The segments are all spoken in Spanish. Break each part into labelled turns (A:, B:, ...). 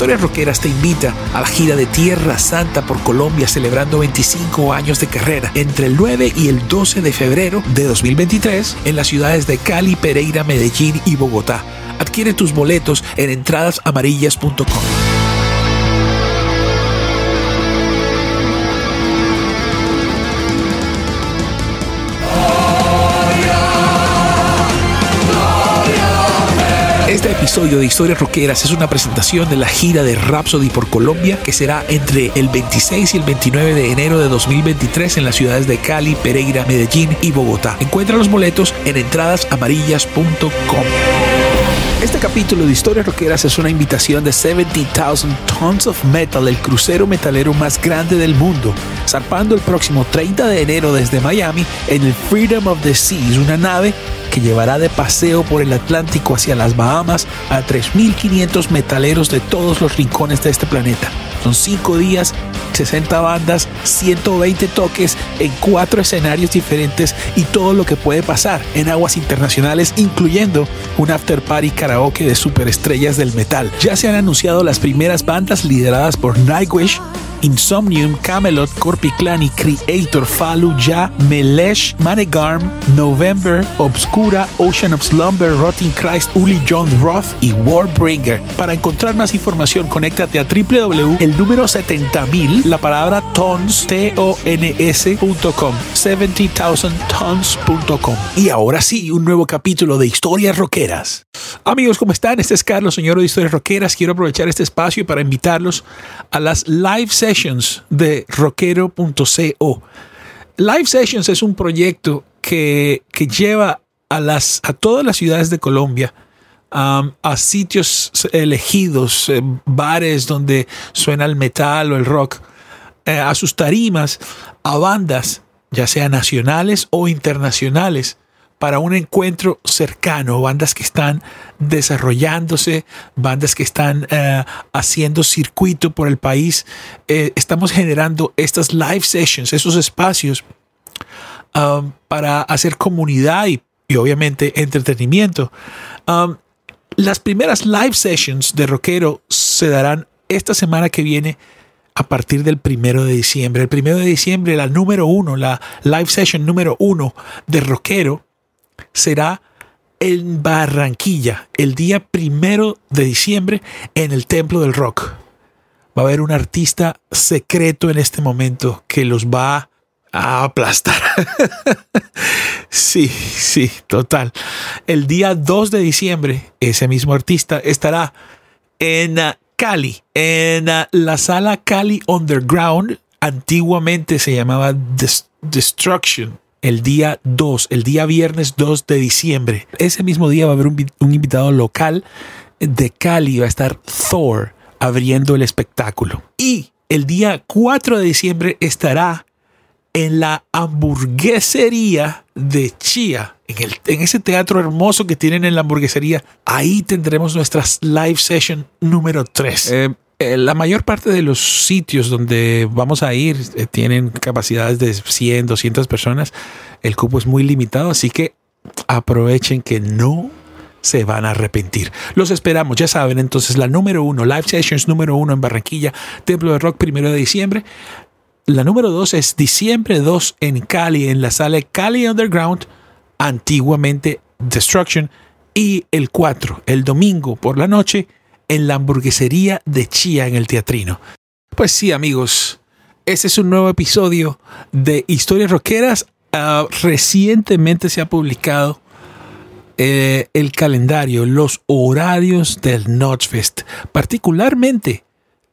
A: Historias Roqueras te invita a la gira de Tierra Santa por Colombia celebrando 25 años de carrera entre el 9 y el 12 de febrero de 2023 en las ciudades de Cali, Pereira, Medellín y Bogotá. Adquiere tus boletos en entradasamarillas.com. episodio de Historias Roqueras es una presentación de la gira de Rhapsody por Colombia que será entre el 26 y el 29 de enero de 2023 en las ciudades de Cali, Pereira, Medellín y Bogotá. Encuentra los boletos en entradasamarillas.com. Este capítulo de Historias Roqueras es una invitación de 70,000 Tons of Metal, el crucero metalero más grande del mundo, zarpando el próximo 30 de enero desde Miami en el Freedom of the Seas, una nave que llevará de paseo por el Atlántico hacia las Bahamas a 3.500 metaleros de todos los rincones de este planeta. Son 5 días, 60 bandas, 120 toques en 4 escenarios diferentes y todo lo que puede pasar en aguas internacionales, incluyendo un after party karaoke de superestrellas del metal. Ya se han anunciado las primeras bandas lideradas por Nightwish, Insomnium, Camelot, Corpiclani, Creator, Fallujah, Melesh, Manegarm, November, Obscura, Ocean of Slumber, Rotting Christ, Uli John Roth y Warbringer. Para encontrar más información, conéctate a www, el número 70.000, la palabra tons, T-O-N-S.com, 70,000tons.com. Y ahora sí, un nuevo capítulo de Historias Roqueras. Amigos, ¿cómo están? Este es Carlos, señor de Historias Roqueras. Quiero aprovechar este espacio para invitarlos a las live sessions de rockero.co. Live Sessions es un proyecto que, lleva a, las, a todas las ciudades de Colombia. Um, a sitios elegidos, eh, bares donde suena el metal o el rock, eh, a sus tarimas, a bandas, ya sea nacionales o internacionales, para un encuentro cercano, bandas que están desarrollándose, bandas que están eh, haciendo circuito por el país. Eh, estamos generando estas live sessions, esos espacios um, para hacer comunidad y, obviamente entretenimiento. Um, las primeras live sessions de Rockero se darán esta semana que viene a partir del primero de diciembre. El primero de diciembre, la número uno, la live session número uno de Rockero será en Barranquilla, el día primero de diciembre, en el Templo del Rock. Va a haber un artista secreto en este momento que los va a aplastar. sí, sí, total. El día 2 de diciembre, ese mismo artista estará en ah, Cali, en ah, la sala Cali Underground. Antiguamente se llamaba Destruction el día 2, el día viernes 2 de diciembre. Ese mismo día va a haber un, invitado local de Cali, va a estar Thor abriendo el espectáculo. Y el día 4 de diciembre estará en la hamburguesería de Chía, en, el, en, ese teatro hermoso que tienen en la hamburguesería. Ahí tendremos nuestra live session número 3. Eh, la mayor parte de los sitios donde vamos a ir eh, tienen capacidades de 100, 200 personas. El cupo es muy limitado, así que aprovechen que no se van a arrepentir. Los esperamos, ya saben, entonces la número uno, Live Sessions número uno en Barranquilla, Templo de Rock, primero de diciembre. La número dos es diciembre 2 en Cali, en la sala Cali Underground, antiguamente Destruction. Y el 4, el domingo por la noche, en la hamburguesería de Chía en el Teatrino. Pues sí, amigos, ese es un nuevo episodio de Historias Roqueras. Ah, recientemente se ha publicado eh, el calendario, los horarios del Notchfest. Particularmente,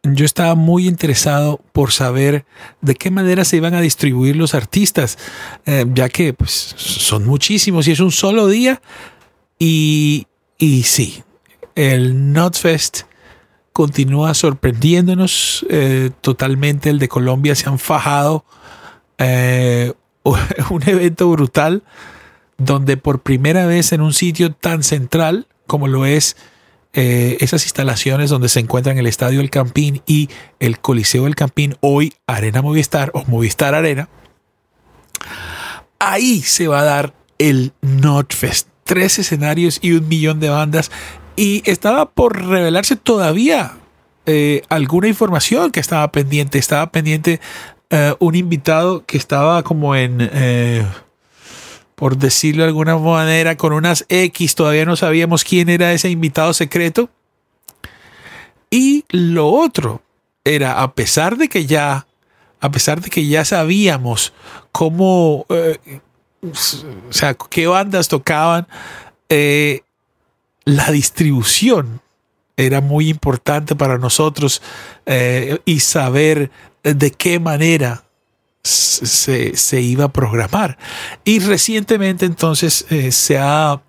A: yo estaba muy interesado por saber de qué manera se iban a distribuir los artistas, eh, ya que pues, son muchísimos y es un solo día. Y, y sí, el Notfest continúa sorprendiéndonos eh, totalmente. El de Colombia se han fajado eh, un evento brutal donde por primera vez en un sitio tan central como lo es eh, esas instalaciones donde se encuentran el Estadio El Campín y el Coliseo del Campín, hoy Arena Movistar o Movistar Arena, ahí se va a dar el Notfest. Tres escenarios y un millón de bandas y estaba por revelarse todavía eh, alguna información que estaba pendiente. Estaba pendiente eh, un invitado que estaba como en... Eh, por decirlo de alguna manera, con unas X, todavía no sabíamos quién era ese invitado secreto. Y lo otro era, a pesar de que ya, a pesar de que ya sabíamos cómo, o sea, qué bandas tocaban, eh, la distribución era muy importante para nosotros eh, y saber de qué manera se, iba a programar. Y recientemente entonces eh, se, ha,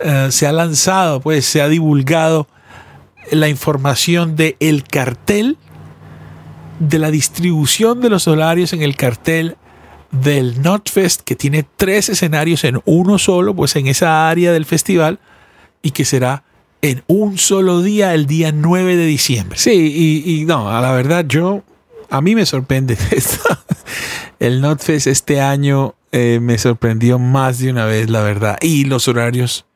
A: eh, se ha lanzado, pues se ha divulgado la información del el cartel, de la distribución de los horarios en el cartel del NotFest, que tiene tres escenarios en uno solo, pues en esa área del festival y que será en un solo día, el día 9 de diciembre. Sí, y, no, a la verdad yo, a mí me sorprende esto. el NotFest este año eh, me sorprendió más de una vez, la verdad. Y los horarios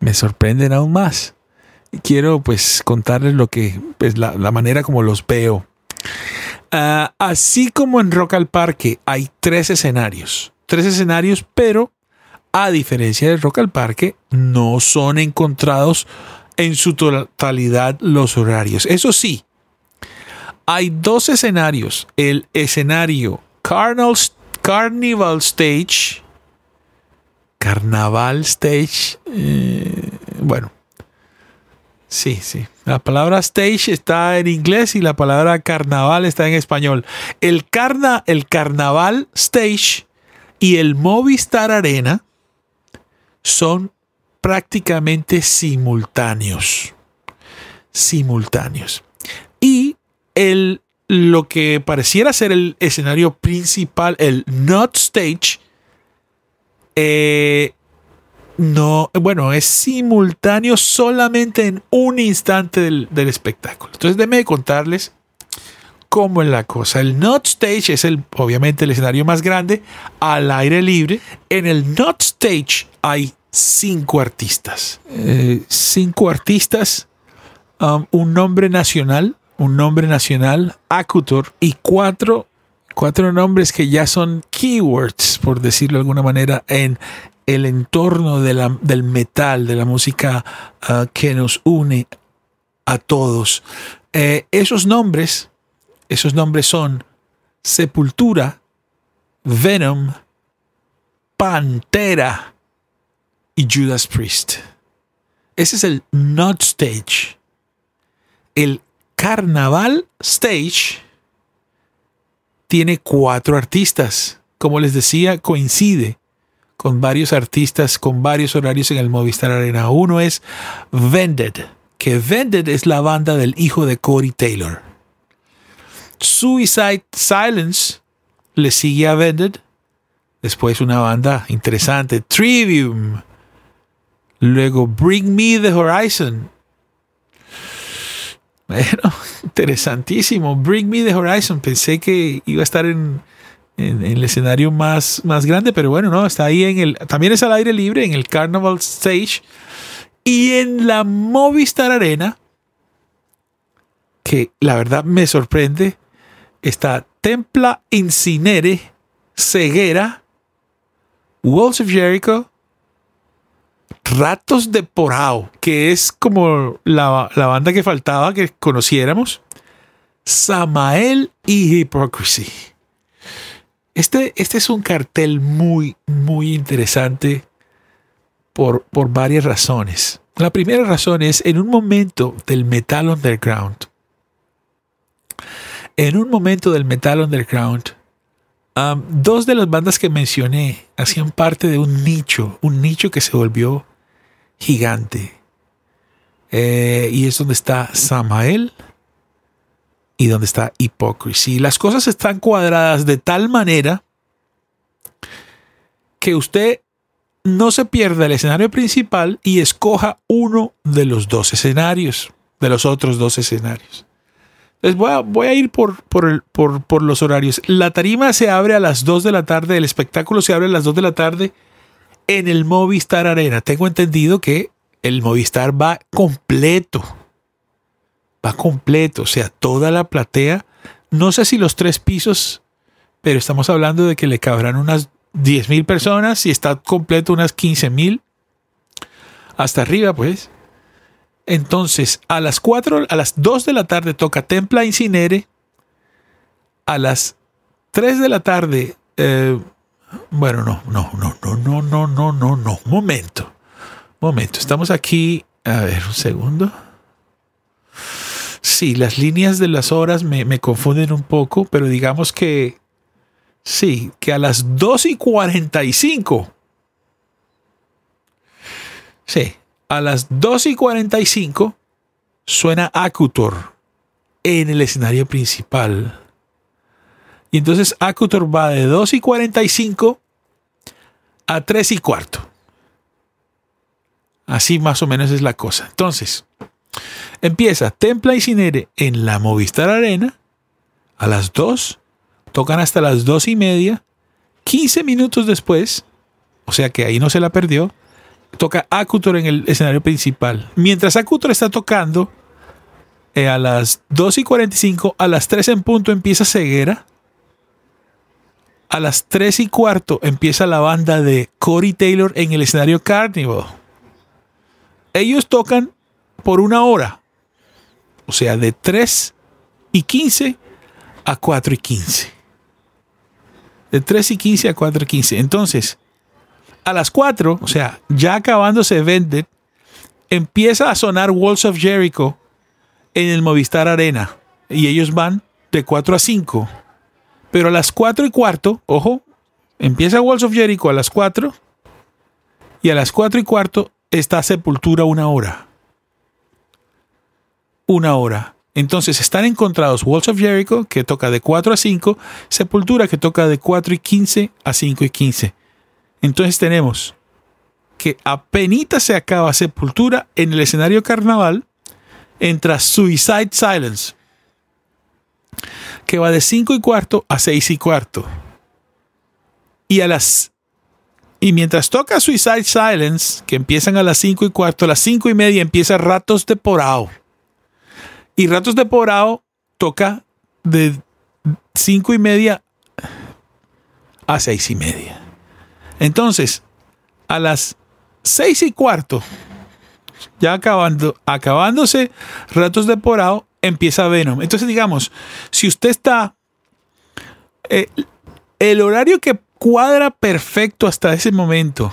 A: me sorprenden aún más. Quiero pues contarles lo que, pues la, manera como los veo. Ah, así como en Rock al Parque hay tres escenarios, tres escenarios, pero a diferencia de Rock al Parque, no son encontrados en su totalidad los horarios. Eso sí, hay dos escenarios. El escenario Carnival, Carnival Stage. Carnaval Stage. Eh, bueno. Sí, sí. La palabra stage está en inglés y la palabra carnaval está en español. El, carna, el carnaval stage y el Movistar Arena son prácticamente simultáneos. Simultáneos. Y el, lo que pareciera ser el escenario principal, el not stage, eh, no, bueno, es simultáneo solamente en un instante del, del espectáculo. Entonces, déme contarles cómo es la cosa. El Not Stage es el, obviamente el escenario más grande al aire libre. En el Not Stage hay cinco artistas. Eh, cinco artistas, um, un nombre nacional, un nombre nacional, acutor y cuatro, nombres que ya son keywords, por decirlo de alguna manera, en el entorno del metal, de la música uh, que nos une a todos. Eh, esos nombres esos nombres son Sepultura, Venom, Pantera y Judas Priest. Ese es el Not Stage. El Carnaval Stage tiene cuatro artistas. Como les decía, coincide con varios artistas, con varios horarios en el Movistar Arena. Uno es Vended, que Vended es la banda del hijo de Corey Taylor. Suicide Silence le sigue a Vended. Después una banda interesante, Trivium. Luego Bring Me the Horizon. Bueno, interesantísimo. Bring Me the Horizon. Pensé que iba a estar en, el escenario más, más grande, pero bueno, no, está ahí en el. También es al aire libre, en el Carnival Stage. Y en la Movistar Arena. Que la verdad me sorprende está Templa, Incinere, Ceguera, Walls of Jericho, Ratos de Porao, que es como la, banda que faltaba que conociéramos, Samael y Hypocrisy. Este, este es un cartel muy, muy interesante por, por varias razones. La primera razón es, en un momento del metal underground, en un momento del metal underground, dos de las bandas que mencioné hacían parte de un nicho, un nicho que se volvió gigante. Eh, y es donde está Samael y donde está Hypocrisy. Las cosas están cuadradas de tal manera que usted no se pierda el escenario principal y escoja uno de los dos escenarios, de los otros dos escenarios voy a, ir por, los horarios. La tarima se abre a las 2 de la tarde, el espectáculo se abre a las 2 de la tarde en el Movistar Arena. Tengo entendido que el Movistar va completo. Va completo, o sea, toda la platea. No sé si los tres pisos, pero estamos hablando de que le cabrán unas 10.000 personas. y está completo, unas 15.000 Hasta arriba, pues. Entonces, a las 4, a las 2 de la tarde toca Templa Incinere. A las 3 de la tarde. Eh, bueno, no, no, no, no, no, no, no, no, no. Momento. Momento. Estamos aquí. A ver, un segundo. Sí, las líneas de las horas me, me confunden un poco, pero digamos que. Sí, que a las 2 y 45. Sí, a las 2 y 45 suena Acutor en el escenario principal. Y entonces Acutor va de 2 y 45 a 3 y cuarto. Así más o menos es la cosa. Entonces, empieza Templa y Cinere en la Movistar Arena a las 2. Tocan hasta las 2 y media. 15 minutos después, o sea que ahí no se la perdió, toca Acutor en el escenario principal. Mientras Acutor está tocando, eh, a las 2 y 45, a las 3 en punto empieza Ceguera. A las 3 y cuarto empieza la banda de Corey Taylor en el escenario Carnival. Ellos tocan por una hora. O sea, de 3 y 15 a 4 y 15. De 3 y 15 a 4 y 15. Entonces, a las 4, o sea, ya acabándose Vended, empieza a sonar Walls of Jericho en el Movistar Arena. Y ellos van de 4 a 5. Pero a las 4 y cuarto, ojo, empieza Walls of Jericho a las 4. Y a las 4 y cuarto está Sepultura una hora. Una hora. Entonces están encontrados Walls of Jericho, que toca de 4 a 5, Sepultura, que toca de 4 y 15 a 5 y 15. Entonces tenemos que penita se acaba Sepultura en el escenario carnaval, entra Suicide Silence, que va de 5 y cuarto a 6 y cuarto. Y a las y mientras toca Suicide Silence, que empiezan a las 5 y cuarto, a las 5 y media empieza Ratos de Porao. Y Ratos de Porao toca de 5 y media a 6 y media. Entonces, a las seis y cuarto, ya acabando, acabándose ratos de porado, empieza Venom. Entonces, digamos, si usted está. Eh, el horario que cuadra perfecto hasta ese momento,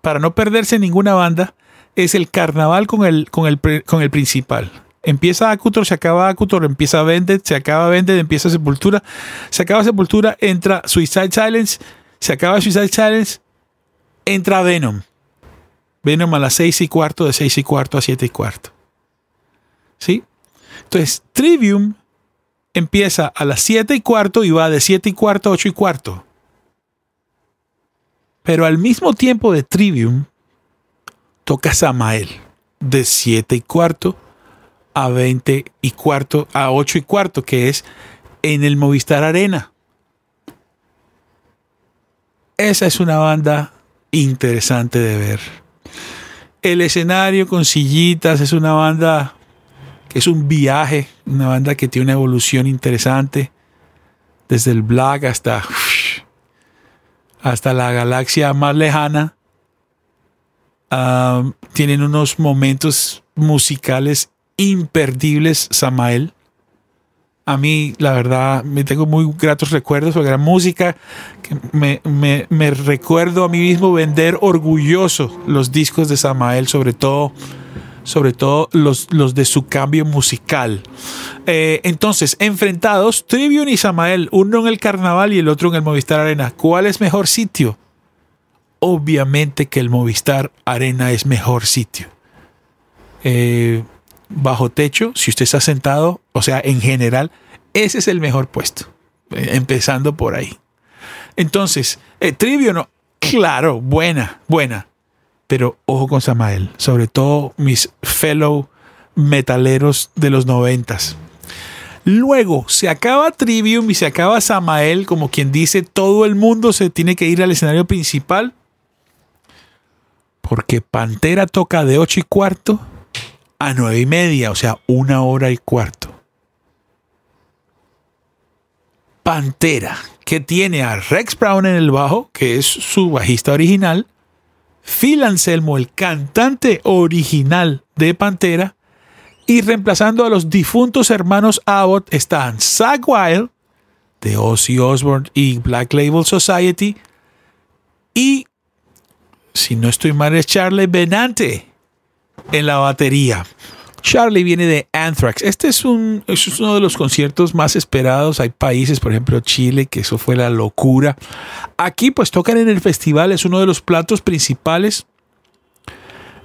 A: para no perderse ninguna banda, es el carnaval con el, con el, con el principal. Empieza Acutor, se acaba Acutor, empieza Vended, se acaba Vended, empieza Sepultura, se acaba Sepultura, entra Suicide Silence se acaba Suicide Challenge, entra Venom. Venom a las 6 y cuarto, de 6 y cuarto a 7 y cuarto. ¿Sí? Entonces, Trivium empieza a las 7 y cuarto y va de 7 y cuarto a 8 y cuarto. Pero al mismo tiempo de Trivium, toca Samael de 7 y cuarto a 20 y cuarto a 8 y cuarto, que es en el Movistar Arena. Esa es una banda interesante de ver. El escenario con sillitas es una banda que es un viaje, una banda que tiene una evolución interesante, desde el black hasta, hasta la galaxia más lejana. Ah, tienen unos momentos musicales imperdibles, Samael a mí, la verdad, me tengo muy gratos recuerdos sobre la música. Que me, recuerdo a mí mismo vender orgulloso los discos de Samael, sobre todo sobre todo los, los, de su cambio musical. Eh, entonces, enfrentados, Tribune y Samael, uno en el carnaval y el otro en el Movistar Arena. ¿Cuál es mejor sitio? Obviamente que el Movistar Arena es mejor sitio. Eh, bajo techo, si usted está sentado, o sea, en general, ese es el mejor puesto, eh, empezando por ahí. Entonces, eh, trivio no, claro, buena, buena, pero ojo con Samael, sobre todo mis fellow metaleros de los noventas. Luego se acaba Trivium y se acaba Samael, como quien dice, todo el mundo se tiene que ir al escenario principal. Porque Pantera toca de 8 y cuarto a nueve y media, o sea, una hora y cuarto. Pantera, que tiene a Rex Brown en el bajo, que es su bajista original, Phil Anselmo, el cantante original de Pantera, y reemplazando a los difuntos hermanos Abbott están Zack Wild, de Ozzy Osbourne y Black Label Society, y, si no estoy mal, es Charlie Benante, en la batería. Charlie viene de Anthrax. Este es, uno de los conciertos más esperados. Hay países, por ejemplo Chile, que eso fue la locura. Aquí pues tocan en el festival, es uno de los platos principales.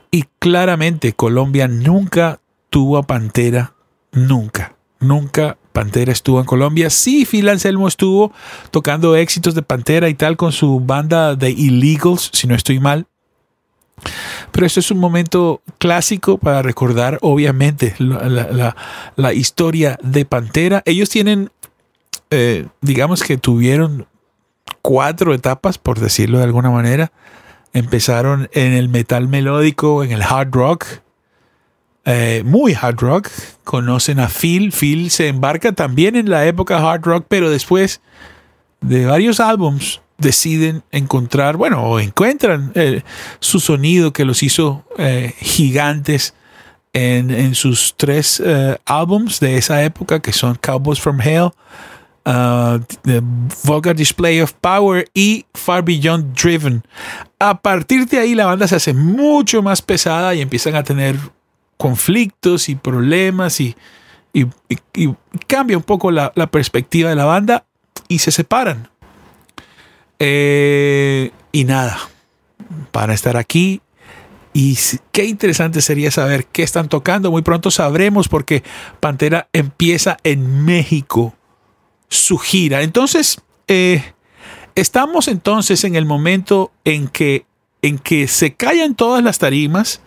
A: Y claramente Colombia nunca tuvo a Pantera, nunca, nunca Pantera estuvo en Colombia. Sí, Phil Anselmo estuvo tocando éxitos de Pantera y tal con su banda de Illegals, si no estoy mal. Pero este es un momento clásico para recordar, obviamente, la, historia de Pantera. Ellos tienen, eh, digamos que tuvieron cuatro etapas, por decirlo de alguna manera. Empezaron en el metal melódico, en el hard rock, eh, muy hard rock. Conocen a Phil. Phil se embarca también en la época hard rock, pero después de varios álbums deciden encontrar, bueno, o encuentran eh, su sonido que los hizo eh, gigantes en, sus tres eh, álbums de esa época, que son Cowboys from Hell, uh, the Vulgar Display of Power y Far Beyond Driven. A partir de ahí la banda se hace mucho más pesada y empiezan a tener conflictos y problemas y, cambia un poco la perspectiva de la banda y se separan. Eh, y nada, para estar aquí. Y qué interesante sería saber qué están tocando. Muy pronto sabremos porque Pantera empieza en México su gira. Entonces, eh, estamos entonces en el momento en que, en que se callan todas las tarimas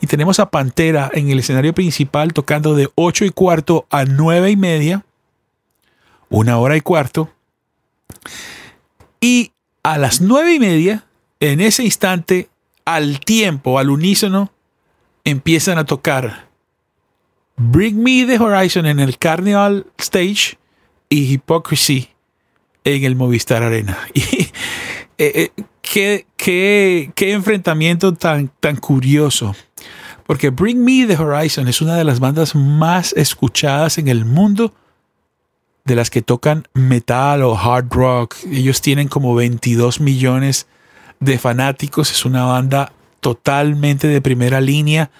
A: y tenemos a Pantera en el escenario principal tocando de 8 y cuarto a 9 y media, una hora y cuarto. Y a las nueve y media, en ese instante, al tiempo, al unísono, empiezan a tocar Bring Me the Horizon en el Carnival Stage y Hypocrisy en el Movistar Arena. Y eh, eh, qué, qué, qué, enfrentamiento tan, tan curioso. Porque Bring Me the Horizon es una de las bandas más escuchadas en el mundo de las que tocan metal o hard rock. Ellos tienen como 22 millones de fanáticos. Es una banda totalmente de primera línea.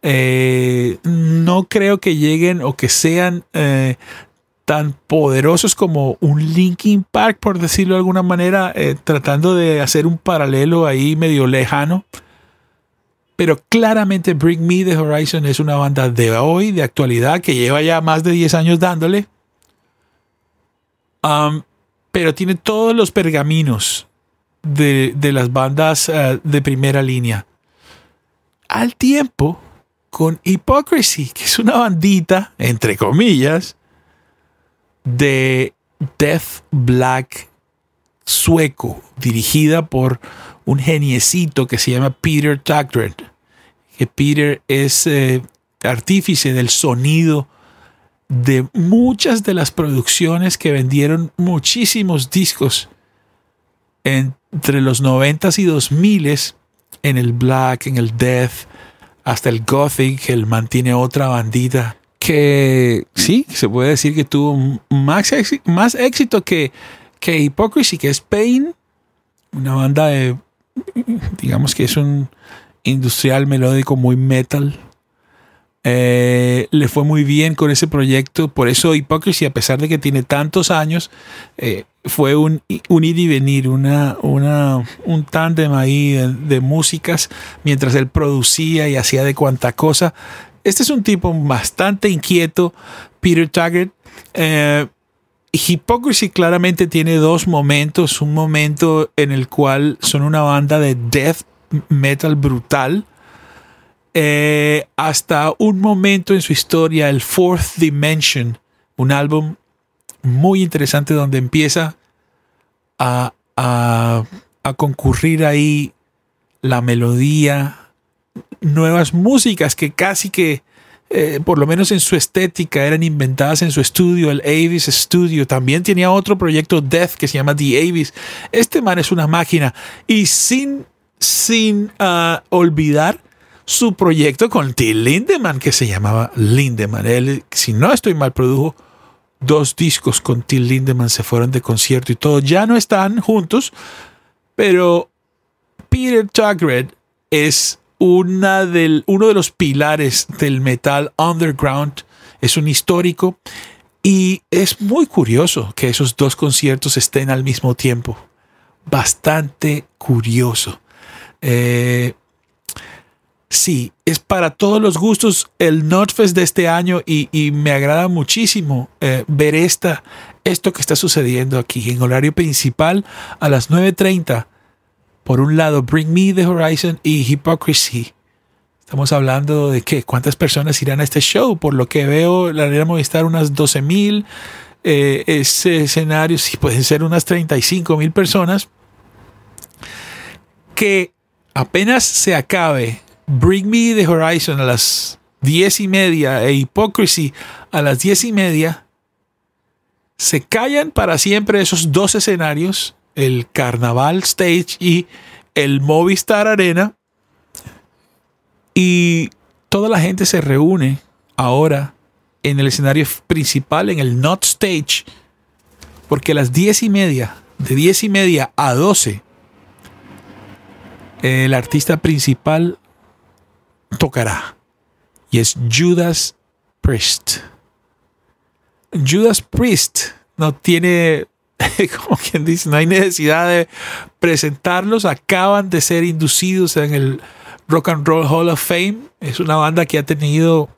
A: Eh, no creo que lleguen o que sean eh, tan poderosos como un Linkin Park, por decirlo de alguna manera, eh, tratando de hacer un paralelo ahí medio lejano. Pero claramente Bring Me the Horizon es una banda de hoy, de actualidad, que lleva ya más de 10 años dándole pero tiene todos los pergaminos de, las bandas eh, de primera línea. Al tiempo, con Hypocrisy, que es una bandita, entre comillas, de Death Black sueco, dirigida por un geniecito que se llama Peter Tagred, que Peter es eh, artífice del sonido de muchas de las producciones que vendieron muchísimos discos entre los 90 y 2000s en el black, en el death, hasta el gothic, el mantiene otra bandita que sí, se puede decir que tuvo más, éxito, más éxito que, que Hypocrisy, que es Pain, una banda de, digamos que es un industrial melódico muy metal eh, le fue muy bien con ese proyecto, por eso Hypocrisy, a pesar de que tiene tantos años, eh, fue un, un, ir y venir, un tándem ahí de, músicas, mientras él producía y hacía de cuanta cosa. Este es un tipo bastante inquieto, Peter Taggart. Eh, Hypocrisy claramente tiene dos momentos, un momento en el cual son una banda de death metal brutal, eh, hasta un momento en su historia, el Fourth Dimension, un álbum muy interesante donde empieza a, concurrir ahí la melodía, nuevas músicas que casi que, eh, por lo menos en su estética, eran inventadas en su estudio, el Avis Studio. También tenía otro proyecto Death que se llama The Avis. Este man es una máquina. Y sin, sin ah, olvidar su proyecto con Till Lindemann, que se llamaba Lindemann. Él, si no estoy mal, produjo dos discos con Till Lindemann, se fueron de concierto y todo. Ya no están juntos, pero Peter Tugred es una uno de los pilares del metal underground. Es un histórico y es muy curioso que esos dos conciertos estén al mismo tiempo. Bastante curioso. Eh, Sí, es para todos los gustos el Nordfest de este año y, me agrada muchísimo eh, ver esta, esto que está sucediendo aquí en horario principal a las 9.30. Por un lado, Bring Me the Horizon y Hypocrisy. Estamos hablando de qué, cuántas personas irán a este show. Por lo que veo, la arena Movistar unas 12.000. mil. Eh, ese escenario, si pueden ser unas 35 mil personas. Que apenas se acabe Bring Me the Horizon a las diez y media e Hypocrisy a las diez y media, se callan para siempre esos dos escenarios, el Carnaval Stage y el Movistar Arena, y toda la gente se reúne ahora en el escenario principal, en el Not Stage, porque a las diez y media, de diez y media a 12, el artista principal tocará. Y es Judas Priest. Judas Priest no tiene, como quien dice, no hay necesidad de presentarlos. Acaban de ser inducidos en el Rock and Roll Hall of Fame. Es una banda que ha tenido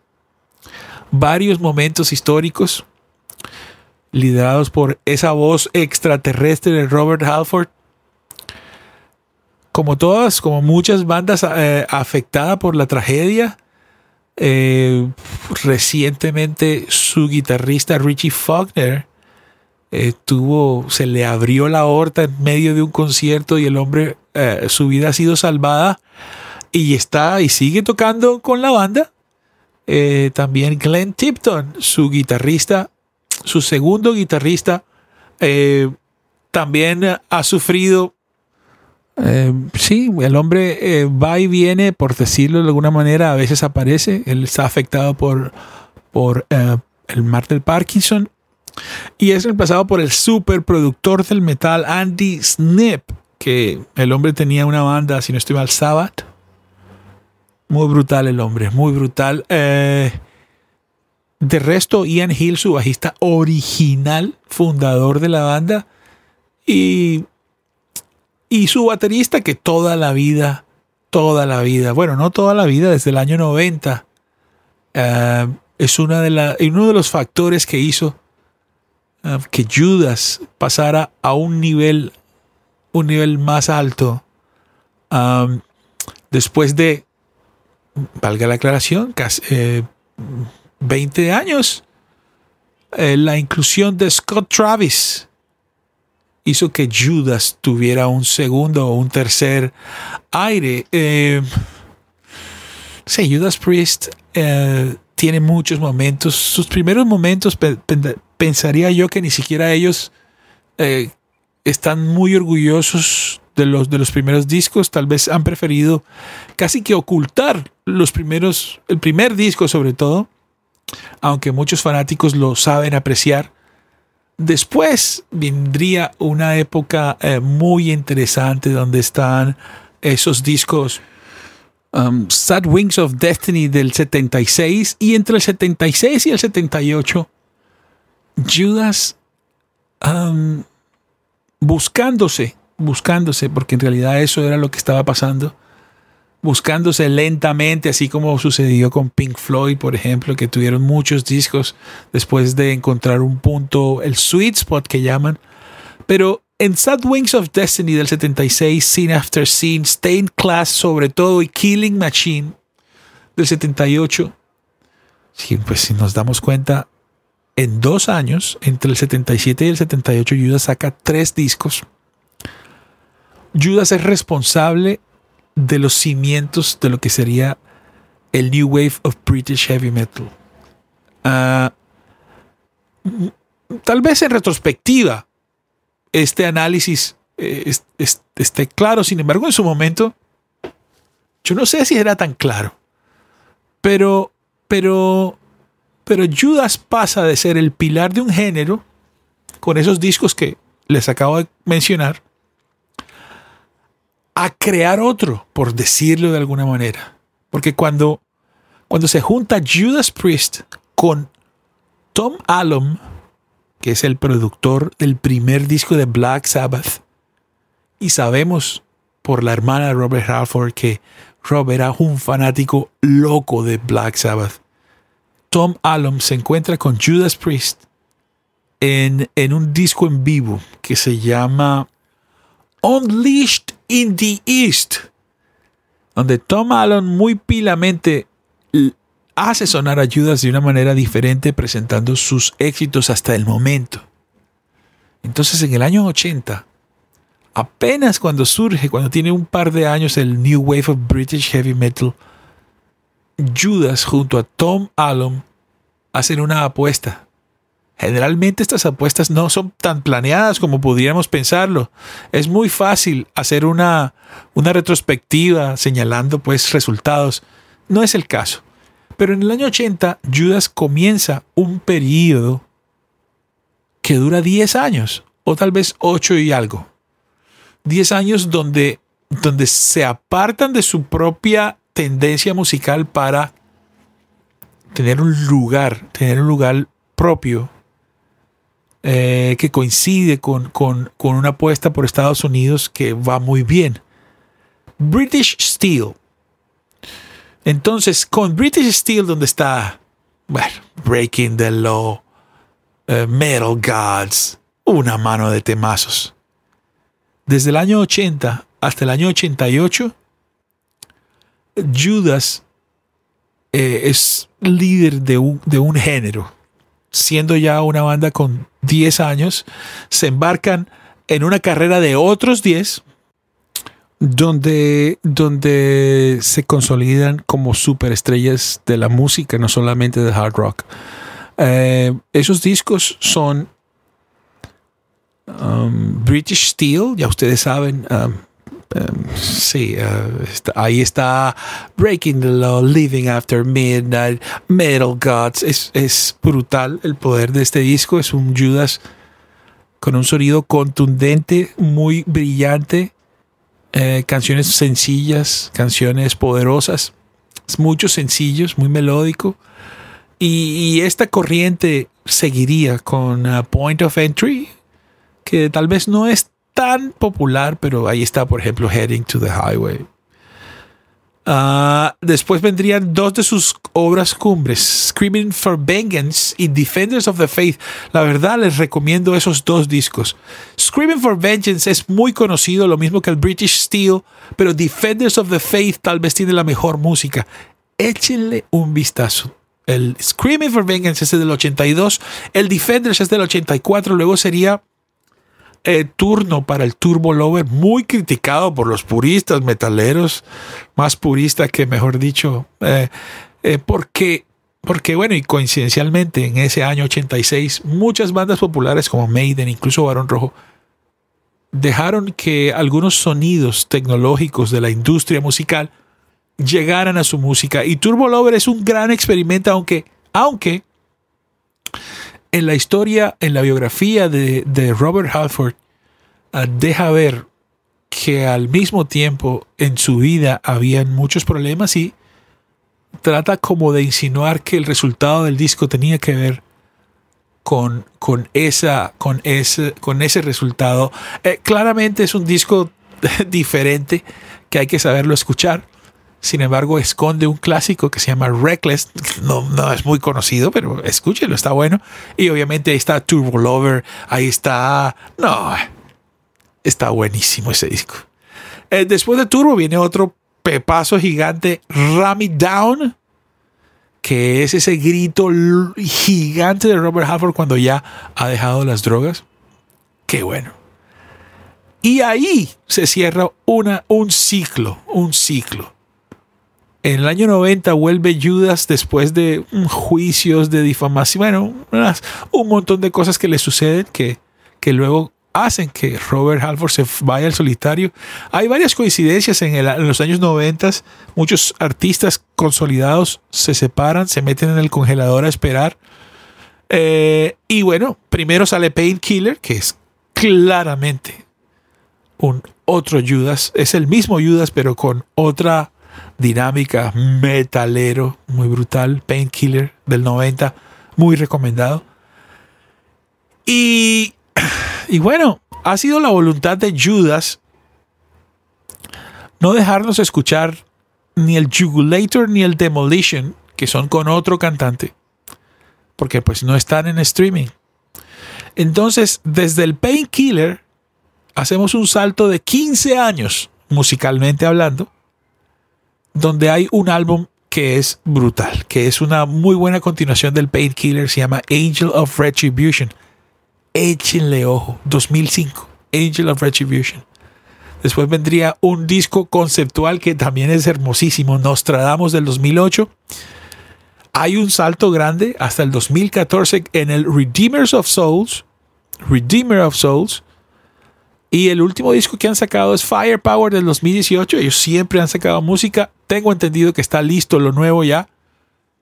A: varios momentos históricos liderados por esa voz extraterrestre de Robert Halford como todas, como muchas bandas eh, afectadas por la tragedia, eh, recientemente su guitarrista Richie Faulkner eh, se le abrió la horta en medio de un concierto y el hombre, su vida ha sido salvada y está y sigue tocando con la banda. también Glenn Tipton, su guitarrista, su segundo guitarrista, también ha sufrido eh, sí, el hombre eh, va y viene, por decirlo de alguna manera, a veces aparece, él está afectado por, por eh, el martel Parkinson y es reemplazado por el productor del metal Andy Snip, que el hombre tenía una banda, si no estoy mal, Sabbath. Muy brutal el hombre, muy brutal. de resto, Ian Hill, su bajista original, fundador de la banda, y y su baterista que toda la vida, toda la vida, bueno, no toda la vida, desde el año 90, eh, es una de la, uno de los factores que hizo eh, que Judas pasara a un nivel, un nivel más alto. Um, después de, valga la aclaración, casi, eh, 20 años, la inclusión de Scott Travis hizo que Judas tuviera un segundo o un tercer aire. Eh, sí, Judas Priest eh, tiene muchos momentos. Sus primeros momentos pensaría yo que ni siquiera ellos eh, están muy orgullosos de los, de los primeros discos, tal vez han preferido casi que ocultar los primeros, el primer disco sobre todo, aunque muchos fanáticos lo saben apreciar. Después vendría una época eh, muy interesante donde están esos discos um, Sad Wings of Destiny del 76 y entre el 76 y el 78 Judas um, buscándose, buscándose, porque en realidad eso era lo que estaba pasando buscándose lentamente, así como sucedió con Pink Floyd, por ejemplo, que tuvieron muchos discos después de encontrar un punto, el sweet spot que llaman. Pero en Sad Wings of Destiny del 76, Scene After Scene, Stained Class sobre todo y Killing Machine del 78, pues si nos damos cuenta, en dos años, entre el 77 y el 78, Judas saca tres discos. Judas es responsable de los cimientos de lo que sería el New Wave of British Heavy Metal. Ah, mm, tal vez en retrospectiva este análisis eh, esté claro, sin embargo en su momento yo no sé si era tan claro, pero, pero, pero Judas pasa de ser el pilar de un género con esos discos que les acabo de mencionar a crear otro, por decirlo de alguna manera. Porque cuando, cuando se junta Judas Priest con Tom Allom, que es el productor del primer disco de Black Sabbath, y sabemos por la hermana de Robert Halford que Robert era un fanático loco de Black Sabbath. Tom Allom se encuentra con Judas Priest en, en un disco en vivo que se llama Unleashed in the East, donde Tom Allen muy pilamente hace sonar a Judas de una manera diferente presentando sus éxitos hasta el momento. Entonces en el año 80, apenas cuando surge, cuando tiene un par de años el New Wave of British Heavy Metal, Judas junto a Tom Allen hacen una apuesta Generalmente estas apuestas no son tan planeadas como pudiéramos pensarlo. Es muy fácil hacer una, retrospectiva señalando pues resultados. No es el caso. Pero en el año 80 Judas comienza un periodo que dura 10 años o tal vez 8 y algo. 10 años donde, donde se apartan de su propia tendencia musical para tener un lugar, tener un lugar propio eh, que coincide con, una apuesta por Estados Unidos que va muy bien. British Steel. Entonces, con British Steel, donde está, bueno, Breaking the Law, eh, Metal Gods, una mano de temazos. Desde el año 80 hasta el año 88, Judas eh, es líder de un género siendo ya una banda con 10 años, se embarcan en una carrera de otros 10, donde, donde se consolidan como superestrellas de la música, no solamente de hard rock. Eh, esos discos son um, British Steel, ya ustedes saben, um, sí, eh, ahí está Breaking the Law, Living After Midnight, Metal Gods. Es, brutal el poder de este disco. Es un Judas con un sonido contundente, muy brillante. Eh, canciones sencillas, canciones poderosas, muchos sencillos, muy melódico. Y, esta corriente seguiría con eh, Point of Entry, que tal vez no es tan popular, pero ahí está, por ejemplo, Heading to the Highway. Ah, después vendrían dos de sus obras cumbres, Screaming for Vengeance y Defenders of the Faith. La verdad les recomiendo esos dos discos. Screaming for Vengeance es muy conocido, lo mismo que el British Steel, pero Defenders of the Faith tal vez tiene la mejor música. Échenle un vistazo. El Screaming for Vengeance es del 82, el Defenders es del 84, luego sería eh, turno para el Turbo Lover, muy criticado por los puristas metaleros, más purista que mejor dicho, eh, eh, porque, porque bueno, y coincidencialmente en ese año 86, muchas bandas populares como Maiden, incluso Barón Rojo, dejaron que algunos sonidos tecnológicos de la industria musical llegaran a su música. Y Turbo Lover es un gran experimento, aunque, aunque en la historia, en la biografía de, Robert Halford, ah, deja ver que al mismo tiempo en su vida habían muchos problemas y trata como de insinuar que el resultado del disco tenía que ver con, con, esa, con, ese, con ese resultado. Eh, claramente es un disco diferente que hay que saberlo escuchar. Sin embargo, esconde un clásico que se llama Reckless. No, es muy conocido, pero escúchelo, está bueno. Y obviamente ahí está Turbo Lover, ahí está... No, está buenísimo ese disco. Eh, después de Turbo viene otro pepazo gigante, Rami Down, que es ese grito gigante de Robert Halford cuando ya ha dejado las drogas. Qué bueno. Y ahí se cierra una, un ciclo, un ciclo. En el año 90 vuelve Judas después de juicios, de difamación, bueno, un montón de cosas que le suceden que, que luego hacen que Robert Halford se vaya al solitario. Hay varias coincidencias en, los años 90. Muchos artistas consolidados se separan, se meten en el congelador a esperar. Eh, y bueno, primero sale Painkiller, que es claramente un otro Judas. Es el mismo Judas, pero con otra dinámica, metalero, muy brutal, Painkiller del 90, muy recomendado. Y, y bueno, ha sido la voluntad de Judas no dejarnos escuchar ni el Jugulator ni el Demolition, que son con otro cantante, porque pues no están en streaming. Entonces, desde el Painkiller, hacemos un salto de 15 años, musicalmente hablando, donde hay un álbum que es brutal, que es una muy buena continuación del Painkiller, se llama Angel of Retribution. Échenle ojo, 2005, Angel of Retribution. Después vendría un disco conceptual que también es hermosísimo, Nostradamus del 2008. Hay un salto grande hasta el 2014 en el Redeemers of Souls, Redeemer of Souls, y el último disco que han sacado es Firepower del 2018. Ellos siempre han sacado música. Tengo entendido que está listo lo nuevo ya,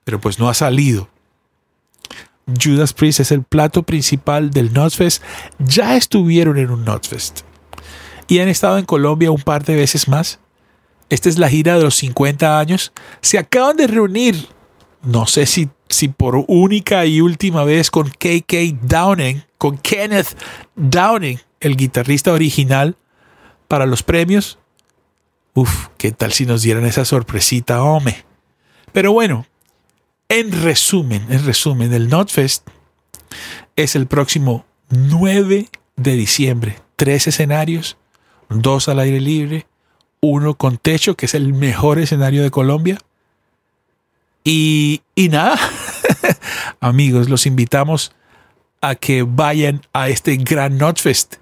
A: pero pues no ha salido. Judas Priest es el plato principal del Notfest. Ya estuvieron en un Notfest y han estado en Colombia un par de veces más. Esta es la gira de los 50 años. Se acaban de reunir, no sé si, si por única y última vez, con KK Downing con Kenneth Downing, el guitarrista original, para los premios. Uf, qué tal si nos dieran esa sorpresita, hombre. Pero bueno, en resumen, en resumen, el Notfest es el próximo 9 de diciembre. Tres escenarios, dos al aire libre, uno con techo, que es el mejor escenario de Colombia. Y, y nada, amigos, los invitamos a que vayan a este gran Notchfest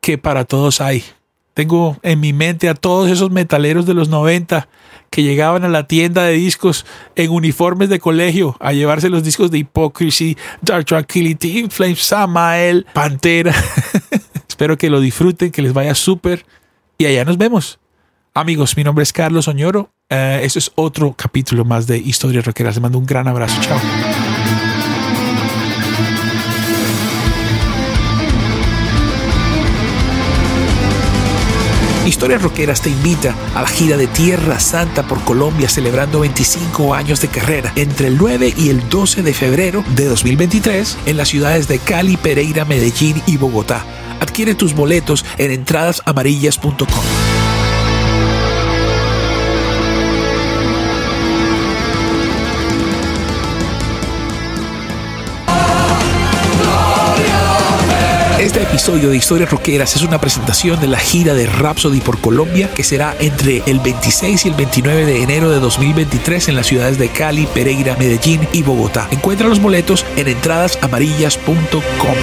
A: que para todos hay. Tengo en mi mente a todos esos metaleros de los 90 que llegaban a la tienda de discos en uniformes de colegio a llevarse los discos de Hypocrisy, Dark Tranquility, In Samael, Pantera. Espero que lo disfruten, que les vaya súper y allá nos vemos. Amigos, mi nombre es Carlos Oñoro. Este es otro capítulo más de Historias Rockeras. Les mando un gran abrazo. Chao. Historias Roqueras te invita a la gira de Tierra Santa por Colombia celebrando 25 años de carrera entre el 9 y el 12 de febrero de 2023 en las ciudades de Cali, Pereira, Medellín y Bogotá. Adquiere tus boletos en entradasamarillas.com. episodio de Historias Roqueras es una presentación de la gira de Rhapsody por Colombia que será entre el 26 y el 29 de enero de 2023 en las ciudades de Cali, Pereira, Medellín y Bogotá. Encuentra los boletos en entradasamarillas.com.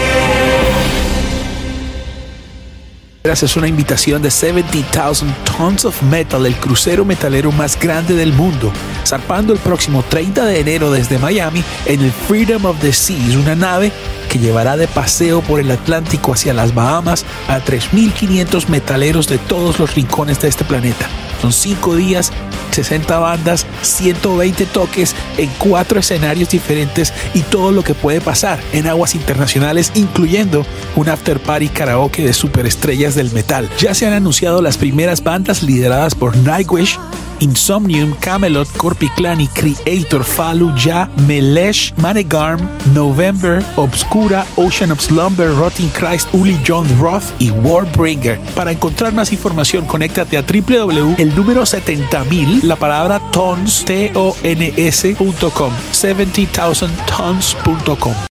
A: Es una invitación de 70,000 Tons of Metal, el crucero metalero más grande del mundo, zarpando el próximo 30 de enero desde Miami en el Freedom of the Seas, una nave que llevará de paseo por el Atlántico hacia las Bahamas a 3.500 metaleros de todos los rincones de este planeta. Son 5 días, 60 bandas, 120 toques en 4 escenarios diferentes y todo lo que puede pasar en aguas internacionales, incluyendo un after party karaoke de superestrellas del metal. Ya se han anunciado las primeras bandas lideradas por Nightwish, Insomnium, Camelot, Corpiclani, Creator, Fallujah, Melesh, Manegarm, November, Obscura, Ocean of Slumber, Rotting Christ, Uli John Roth y Warbringer. Para encontrar más información, conéctate a www, el número 70.000, la palabra tons, t o n 70,000tons.com.